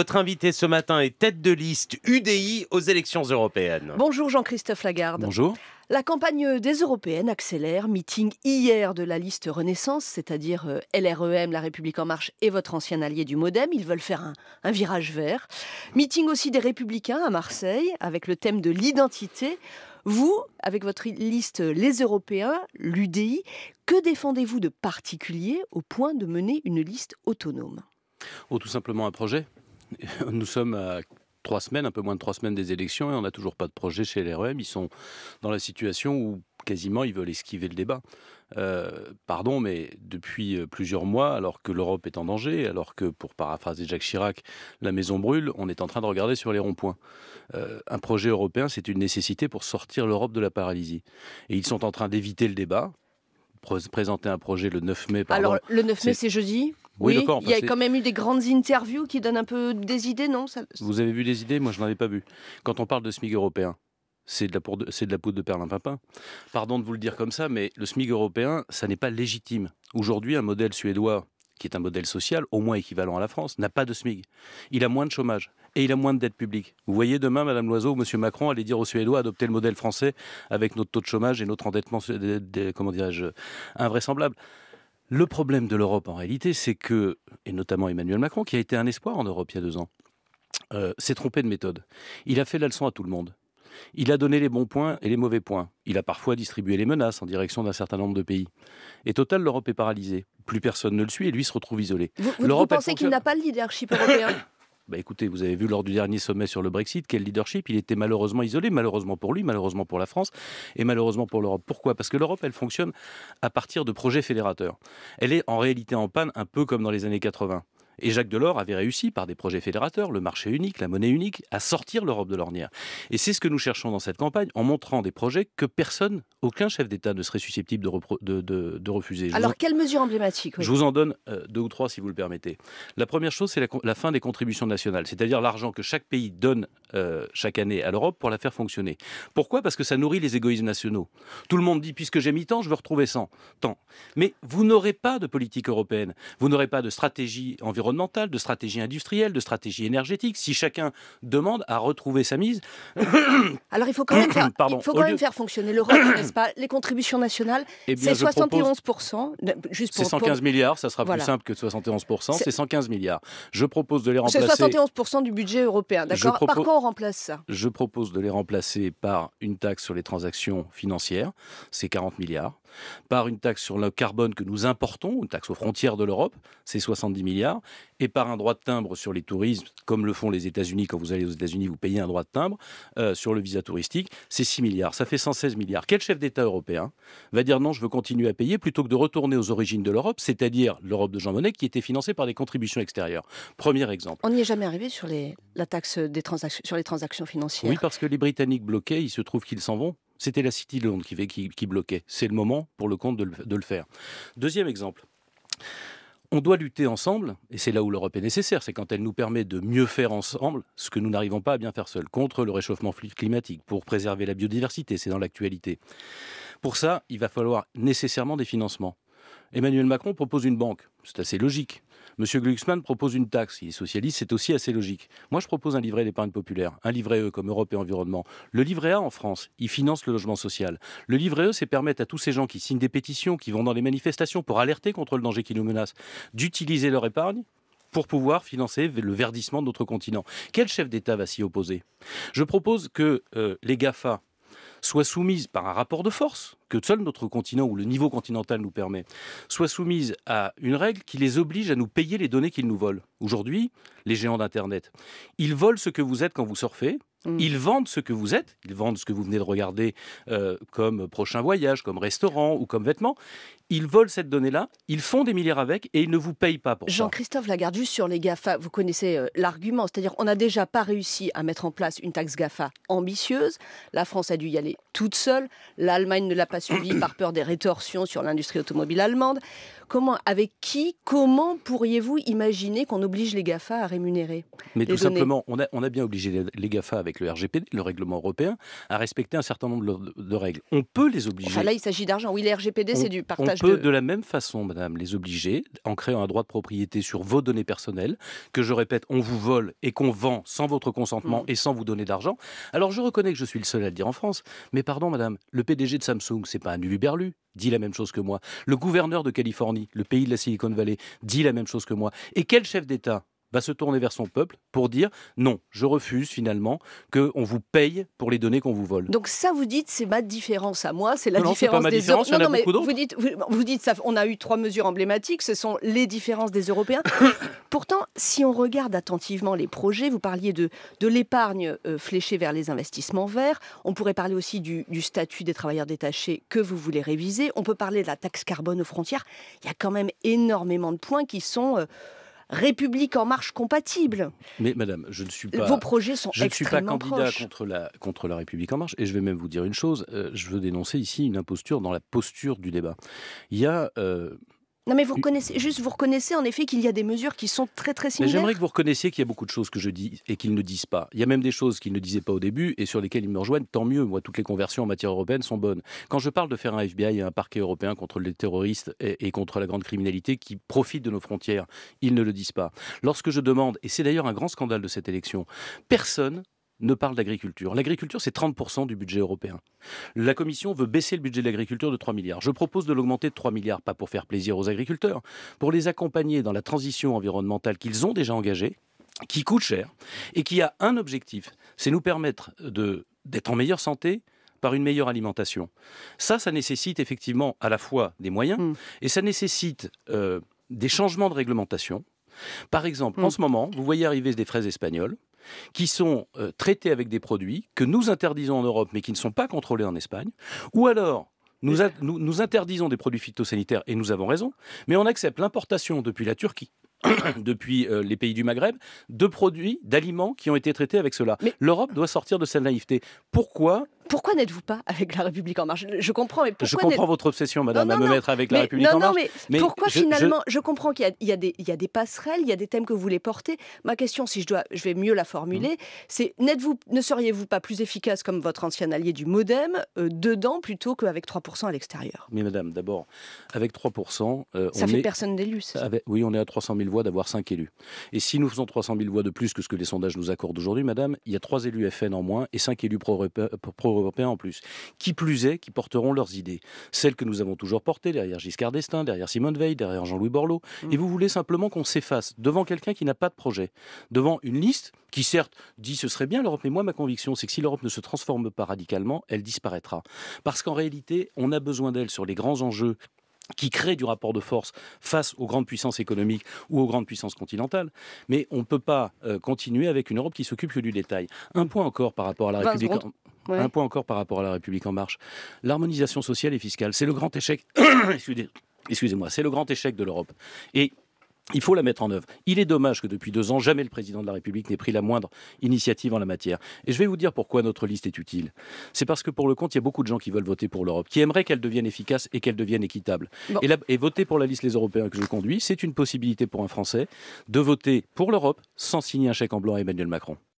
Votre invité ce matin est tête de liste UDI aux élections européennes. Bonjour Jean-Christophe Lagarde. Bonjour. La campagne des européennes accélère. Meeting hier de la liste Renaissance, c'est-à-dire euh, LREM, La République En Marche et votre ancien allié du Modem. Ils veulent faire un, virage vert. Meeting aussi des Républicains à Marseille, avec le thème de l'identité. Vous, avec votre liste Les Européens, l'UDI, que défendez-vous de particulier au point de mener une liste autonome Oh, tout simplement un projet. Nous sommes à trois semaines, un peu moins de trois semaines des élections, et on n'a toujours pas de projet chez l'REM. Ils sont dans la situation où quasiment ils veulent esquiver le débat. Euh, pardon, mais depuis euh, plusieurs mois, alors que l'Europe est en danger, alors que, pour paraphraser Jacques Chirac, la maison brûle, on est en train de regarder sur les ronds-points. Euh, un projet européen, c'est une nécessité pour sortir l'Europe de la paralysie. Et ils sont en train d'éviter le débat, présenter un projet le 9 mai. Pardon. Alors, le 9 mai, c'est jeudi oui, il y a quand même eu des grandes interviews qui donnent un peu des idées, non Vous avez vu des idées Moi, je n'en avais pas vu. Quand on parle de SMIG européen, c'est de, la poudre de, de perlimpinpin. Pardon de vous le dire comme ça, mais le SMIG européen, ça n'est pas légitime. Aujourd'hui, un modèle suédois, qui est un modèle social, au moins équivalent à la France, n'a pas de SMIG. Il a moins de chômage et il a moins de dettes publique. Vous voyez, demain, Madame Loiseau, Monsieur Macron aller dire aux Suédois adopter le modèle français avec notre taux de chômage et notre endettement, euh, comment dirais-je, invraisemblable. Le problème de l'Europe, en réalité, c'est que, et notamment Emmanuel Macron, qui a été un espoir en Europe il y a deux ans, euh, s'est trompé de méthode. Il a fait la leçon à tout le monde. Il a donné les bons points et les mauvais points. Il a parfois distribué les menaces en direction d'un certain nombre de pays. Et total, l'Europe est paralysée. Plus personne ne le suit et lui se retrouve isolé. Vous, pensez qu'il n'a pas le leadership européen Bah, écoutez, vous avez vu lors du dernier sommet sur le Brexit, quel leadership, il était malheureusement isolé, malheureusement pour lui, malheureusement pour la France et malheureusement pour l'Europe. Pourquoi Parce que l'Europe, elle fonctionne à partir de projets fédérateurs. Elle est en réalité en panne un peu comme dans les années 80. Et Jacques Delors avait réussi, par des projets fédérateurs, le marché unique, la monnaie unique, à sortir l'Europe de l'ornière. Et c'est ce que nous cherchons dans cette campagne, en montrant des projets que personne, aucun chef d'État ne serait susceptible de, de, refuser. Alors, quelles mesures emblématiques Je vous en donne euh, deux ou trois, si vous le permettez. La première chose, c'est la, fin des contributions nationales, c'est-à-dire l'argent que chaque pays donne euh, chaque année à l'Europe pour la faire fonctionner. Pourquoi Parce que ça nourrit les égoïsmes nationaux. Tout le monde dit, puisque j'ai mis tant, je veux retrouver 100. Tant. Mais vous n'aurez pas de politique européenne, vous n'aurez pas de stratégie environnementale de stratégie industrielle, de stratégie énergétique, si chacun demande à retrouver sa mise. Alors il faut quand même faire, faire fonctionner l'Europe, n'est-ce pas Les contributions nationales, eh c'est 71%. c'est 115 milliards, ça sera plus simple que 71%, c'est 115 milliards. Je propose de les remplacer... C'est 71% du budget européen, d'accord Par quoi on remplace ça Je propose de les remplacer par une taxe sur les transactions financières, c'est 40 milliards par une taxe sur le carbone que nous importons, une taxe aux frontières de l'Europe, c'est 70 milliards, et par un droit de timbre sur les touristes, comme le font les États-Unis. Quand vous allez aux États-Unis, vous payez un droit de timbre euh, sur le visa touristique, c'est 6 milliards. Ça fait 116 milliards. Quel chef d'État européen va dire non, je veux continuer à payer plutôt que de retourner aux origines de l'Europe, c'est-à-dire l'Europe de Jean Monnet qui était financée par des contributions extérieures Premier exemple. On n'y est jamais arrivé sur la taxe des transactions, sur les transactions financières. Oui, parce que les Britanniques bloqués, il se trouve qu'ils s'en vont. C'était la City de Londres qui, bloquait. C'est le moment pour le compte de le, de le faire. Deuxième exemple. On doit lutter ensemble, et c'est là où l'Europe est nécessaire, c'est quand elle nous permet de mieux faire ensemble ce que nous n'arrivons pas à bien faire seuls, contre le réchauffement climatique, pour préserver la biodiversité, c'est dans l'actualité. Pour ça, il va falloir nécessairement des financements. Emmanuel Macron propose une banque. C'est assez logique. Monsieur Glucksmann propose une taxe. Il est socialiste, c'est aussi assez logique. Moi, je propose un livret d'épargne populaire, un livret E comme Europe et Environnement. Le livret A en France, il finance le logement social. Le livret E, c'est permettre à tous ces gens qui signent des pétitions, qui vont dans les manifestations pour alerter contre le danger qui nous menace, d'utiliser leur épargne pour pouvoir financer le verdissement de notre continent. Quel chef d'État va s'y opposer Je propose que euh, les GAFA, soit soumise par un rapport de force que seul notre continent ou le niveau continental nous permet, soit soumise à une règle qui les oblige à nous payer les données qu'ils nous volent. Aujourd'hui, les géants d'Internet, ils volent ce que vous êtes quand vous surfez, mm. ils vendent ce que vous êtes, ils vendent ce que vous venez de regarder euh, comme prochain voyage, comme restaurant ou comme vêtements ils volent cette donnée-là, ils font des milliards avec et ils ne vous payent pas pour Jean ça. Jean-Christophe Lagarde, sur les GAFA, vous connaissez euh, l'argument, c'est-à-dire on n'a déjà pas réussi à mettre en place une taxe GAFA ambitieuse. La France a dû y aller toute seule. L'Allemagne ne l'a pas suivi par peur des rétorsions sur l'industrie automobile allemande. Comment, avec qui, comment pourriez-vous imaginer qu'on oblige les GAFA à rémunérer Mais tout simplement, on a, bien obligé les, GAFA avec le RGPD, le règlement européen, à respecter un certain nombre de, règles. On peut les obliger. là, il s'agit d'argent. Oui, le RGPD, c'est du partage peut de... la même façon, madame, les obliger en créant un droit de propriété sur vos données personnelles, que je répète, on vous vole et qu'on vend sans votre consentement mm. et sans vous donner d'argent. Alors je reconnais que je suis le seul à le dire en France, mais pardon, madame, le PDG de Samsung, c'est pas un berlu dit la même chose que moi. Le gouverneur de Californie, le pays de la Silicon Valley, dit la même chose que moi. Et quel chef d'État va se tourner vers son peuple pour dire non, je refuse finalement qu'on vous paye pour les données qu'on vous vole. Donc ça, vous dites, c'est ma différence à moi, c'est la différence des Européens. Non, mais vous dites, vous, dites ça, on a eu trois mesures emblématiques, ce sont les différences des Européens. Pourtant, si on regarde attentivement les projets, vous parliez de, de l'épargne euh, fléchée vers les investissements verts, on pourrait parler aussi du, du statut des travailleurs détachés que vous voulez réviser, on peut parler de la taxe carbone aux frontières, il y a quand même énormément de points qui sont... Euh, République en marche compatible. Mais madame, je ne suis pas. Vos projets sont je ne suis pas candidat contre la, contre la République en marche. Et je vais même vous dire une chose. Euh, je veux dénoncer ici une imposture dans la posture du débat. Il y a. Euh, non mais vous reconnaissez juste vous reconnaissez en effet qu'il y a des mesures qui sont très très similaires. J'aimerais que vous reconnaissiez qu'il y a beaucoup de choses que je dis et qu'ils ne disent pas. Il y a même des choses qu'ils ne disaient pas au début et sur lesquelles ils me rejoignent. Tant mieux, moi toutes les conversions en matière européenne sont bonnes. Quand je parle de faire un FBI et un parquet européen contre les terroristes et, et contre la grande criminalité qui profite de nos frontières, ils ne le disent pas. Lorsque je demande et c'est d'ailleurs un grand scandale de cette élection, personne ne parle d'agriculture. L'agriculture, c'est 30% du budget européen. La Commission veut baisser le budget de l'agriculture de 3 milliards. Je propose de l'augmenter de 3 milliards, pas pour faire plaisir aux agriculteurs, pour les accompagner dans la transition environnementale qu'ils ont déjà engagée, qui coûte cher, et qui a un objectif, c'est nous permettre d'être en meilleure santé, par une meilleure alimentation. Ça, ça nécessite effectivement à la fois des moyens hmm. et ça nécessite euh, des changements de réglementation. Par exemple, en hmm. ce moment, vous voyez arriver des fraises espagnoles qui sont euh, traités avec des produits que nous interdisons en Europe mais qui ne sont pas contrôlés en Espagne, ou alors nous, nous, interdisons des produits phytosanitaires et nous avons raison, mais on accepte l'importation depuis la Turquie depuis euh, les pays du Maghreb, de produits, d'aliments qui ont été traités avec cela. L'Europe doit sortir de cette naïveté. Pourquoi pourquoi n'êtes-vous pas avec La République En Marche Je comprends, Je comprends votre obsession, madame, à me mettre avec La République En Marche. Non, mais, mais pourquoi finalement je... comprends qu'il y, a des passerelles, il y a des thèmes que vous voulez porter. Ma question, si je dois, je vais mieux la formuler, mmh. c'est n'êtes-vous, ne seriez-vous pas plus efficace comme votre ancien allié du Modem euh, dedans plutôt qu'avec 3% à l'extérieur Mais madame, d'abord, avec 3%, euh, ça on fait est... personne ça Oui, on est à 300 000 voix d'avoir 5 élus. Et si nous faisons 300 000 voix de plus que ce que les sondages nous accordent aujourd'hui, madame, il y a 3 élus FN en moins et 5 élus pro-européens. pro européens européen en plus, qui plus est, qui porteront leurs idées. Celles que nous avons toujours portées, derrière Giscard d'Estaing, derrière Simone Veil, derrière Jean-Louis Borloo. Et vous voulez simplement qu'on s'efface devant quelqu'un qui n'a pas de projet, devant une liste qui certes dit ce serait bien l'Europe, mais moi ma conviction c'est que si l'Europe ne se transforme pas radicalement, elle disparaîtra. Parce qu'en réalité, on a besoin d'elle sur les grands enjeux qui créent du rapport de force face aux grandes puissances économiques ou aux grandes puissances continentales. Mais on ne peut pas euh, continuer avec une Europe qui s'occupe que du détail. Un point encore par rapport à la République. Un point encore par rapport à la République en marche. L'harmonisation sociale et fiscale, c'est le grand échec. Excusez-moi, c'est le grand échec de l'Europe. Et il faut la mettre en œuvre. Il est dommage que depuis deux ans, jamais le président de la République n'ait pris la moindre initiative en la matière. Et je vais vous dire pourquoi notre liste est utile. C'est parce que pour le compte, il y a beaucoup de gens qui veulent voter pour l'Europe, qui aimeraient qu'elle devienne efficace et qu'elle devienne équitable. Et, et, voter pour la liste Les Européens que je conduis, c'est une possibilité pour un Français de voter pour l'Europe sans signer un chèque en blanc à Emmanuel Macron.